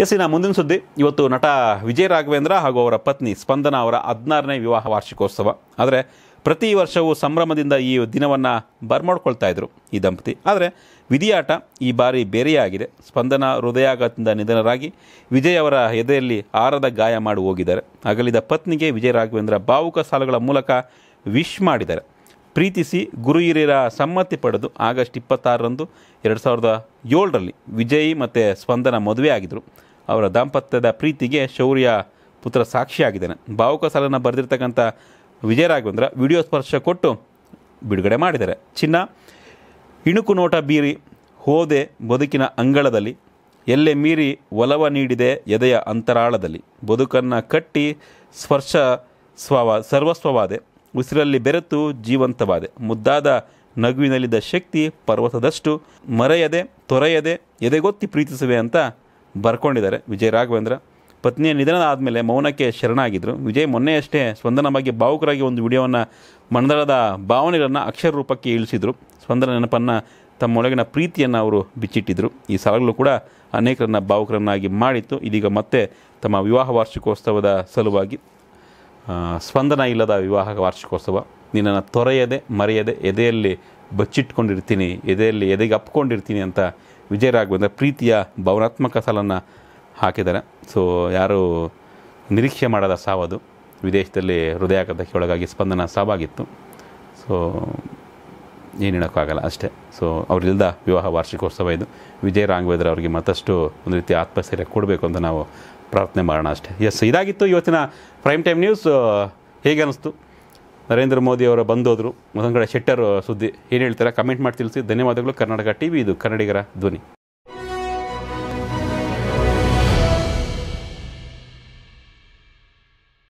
S ಇನ್ನ ಮುಂದಿನ ಸುದ್ದಿ ಇವತ್ತು ನಟ ವಿಜಯ್ ರಾಘವೇಂದ್ರ ಹಾಗೂ ಅವರ ಪತ್ನಿ ಸ್ಪಂದನ ಅವರ ಹದಿನಾರನೇ ವಿವಾಹ ವಾರ್ಷಿಕೋತ್ಸವ ಆದರೆ ಪ್ರತಿ ವರ್ಷವೂ ಸಂಭ್ರಮದಿಂದ ಈ ದಿನವನ್ನು ಬರ್ಮಾಡ್ಕೊಳ್ತಾ ಇದ್ರು ಈ ದಂಪತಿ ಆದರೆ ವಿಧಿಯಾಟ ಈ ಬಾರಿ ಬೇರೆಯಾಗಿದೆ ಸ್ಪಂದನ ಹೃದಯಾಘಾತದಿಂದ ನಿಧನರಾಗಿ ವಿಜಯ್ ಅವರ ಎದೆಯಲ್ಲಿ ಆರದ ಗಾಯ ಮಾಡಿ ಹೋಗಿದ್ದಾರೆ ಅಗಲಿದ ಪತ್ನಿಗೆ ವಿಜಯ್ ರಾಘವೇಂದ್ರ ಭಾವುಕ ಸಾಲುಗಳ ಮೂಲಕ ವಿಶ್ ಮಾಡಿದ್ದಾರೆ ಪ್ರೀತಿಸಿ ಗುರು ಹಿರಿಯರ ಸಮ್ಮತಿ ಪಡೆದು ಆಗಸ್ಟ್ ಇಪ್ಪತ್ತಾರರಂದು ಎರಡು ಸಾವಿರದ ಏಳರಲ್ಲಿ ವಿಜಯ್ ಮತ್ತು ಸ್ಪಂದನ ಮದುವೆ ಆಗಿದ್ದರು ಅವರ ದಾಂಪತ್ಯದ ಪ್ರೀತಿಗೆ ಶೌರ್ಯ ಪುತ್ರ ಸಾಕ್ಷಿಯಾಗಿದ್ದಾನೆ ಭಾವುಕ ಸಾಲನ್ನು ಬರೆದಿರ್ತಕ್ಕಂಥ ವಿಜಯರಾಘವೇಂದ್ರ ವಿಡಿಯೋ ಸ್ಪರ್ಶ ಕೊಟ್ಟು ಬಿಡುಗಡೆ ಮಾಡಿದ್ದಾರೆ ಚಿನ್ನ ಇಣುಕು ನೋಟ ಬೀರಿ ಹೋದೆ ಬದುಕಿನ ಅಂಗಳದಲ್ಲಿ ಎಲ್ಲೆ ಮೀರಿ ಒಲವ ನೀಡಿದೆ ಎದೆಯ ಅಂತರಾಳದಲ್ಲಿ ಬದುಕನ್ನು ಕಟ್ಟಿ ಸ್ಪರ್ಶ ಸ್ವವ ಸರ್ವಸ್ವವಾದೆ ಉಸಿರಲ್ಲಿ ಬೆರೆತು ಜೀವಂತವಾದೆ ಮುದ್ದಾದ ನಗುವಿನಲ್ಲಿದ್ದ ಶಕ್ತಿ ಪರ್ವತದಷ್ಟು ಮರೆಯದೆ ತೊರೆಯದೆ ಎದೆಗೊತ್ತಿ ಪ್ರೀತಿಸುವೆ ಅಂತ ಬರ್ಕೊಂಡಿದ್ದಾರೆ ವಿಜಯ್ ರಾಘವೇಂದ್ರ ಪತ್ನಿಯ ನಿಧನ ಆದಮೇಲೆ ಮೌನಕ್ಕೆ ಶರಣಾಗಿದ್ದರು ವಿಜಯ್ ಮೊನ್ನೆಯಷ್ಟೇ ಸ್ಪಂದನ ಬಗ್ಗೆ ಭಾವುಕರಾಗಿ ಒಂದು ವಿಡಿಯೋವನ್ನು ಮಂಡಲದ ಭಾವನೆಗಳನ್ನು ಅಕ್ಷರ ರೂಪಕ್ಕೆ ಇಳಿಸಿದರು ಸ್ವಂದನ ನೆನಪನ್ನು ತಮ್ಮೊಳಗಿನ ಪ್ರೀತಿಯನ್ನು ಅವರು ಬಿಚ್ಚಿಟ್ಟಿದ್ದರು ಈ ಸಾಲಗಳು ಕೂಡ ಅನೇಕರನ್ನು ಭಾವುಕರನ್ನಾಗಿ ಮಾಡಿತ್ತು ಇದೀಗ ಮತ್ತೆ ತಮ್ಮ ವಿವಾಹ ವಾರ್ಷಿಕೋತ್ಸವದ ಸಲುವಾಗಿ ಸ್ಪಂದನ ಇಲ್ಲದ ವಿವಾಹ ವಾರ್ಷಿಕೋತ್ಸವ ನಿನ್ನನ್ನು ತೊರೆಯದೆ ಮರೆಯದೆ ಎದೆಯಲ್ಲಿ ಬಚ್ಚಿಟ್ಕೊಂಡಿರ್ತೀನಿ ಎದೆಯಲ್ಲಿ ಎದೆಗೆ ಅಪ್ಕೊಂಡಿರ್ತೀನಿ ಅಂತ ವಿಜಯರಾಘವೇಂದ್ರ ಪ್ರೀತಿಯ ಭಾವನಾತ್ಮಕ ಸಾಲನ್ನು ಹಾಕಿದ್ದಾರೆ ಸೊ ಯಾರು ನಿರೀಕ್ಷೆ ಮಾಡದ ಸಾವದು ವಿದೇಶದಲ್ಲಿ ಹೃದಯಾಘಾತಕ್ಕೆ ಒಳಗಾಗಿ ಸ್ಪಂದನ ಸಾವಾಗಿತ್ತು ಸೊ ಏನು ಹೇಳೋಕ್ಕಾಗಲ್ಲ ಅಷ್ಟೇ ಸೊ ಅವರಿಲ್ಲದ ವಿವಾಹ ವಾರ್ಷಿಕೋತ್ಸವ ಇದು ವಿಜಯ ರಾಘವೇಂದ್ರ ಅವರಿಗೆ ಮತ್ತಷ್ಟು ಒಂದು ರೀತಿ ಆತ್ಮಸ್ಥೈರ್ಯ ಕೊಡಬೇಕು ಅಂತ ನಾವು ಪ್ರಾರ್ಥನೆ ಮಾಡೋಣ ಅಷ್ಟೇ ಎಸ್ ಇದಾಗಿತ್ತು ಇವತ್ತಿನ ಪ್ರೈಮ್ ಟೈಮ್ ನ್ಯೂಸ್ ಹೇಗೆ ಅನ್ನಿಸ್ತು ನರೇಂದ್ರ ಮೋದಿ ಅವರು ಬಂದೋದ್ರು ಮೊದಲ ಕಡೆ ಶೆಟ್ಟರ್ ಸುದ್ದಿ ಏನು ಹೇಳ್ತಾರೆ ಕಮೆಂಟ್ ಮಾಡಿ ತಿಳಿಸಿ ಧನ್ಯವಾದಗಳು ಕರ್ನಾಟಕ ಟಿ ವಿ ಇದು ಕನ್ನಡಿಗರ ಧ್ವನಿ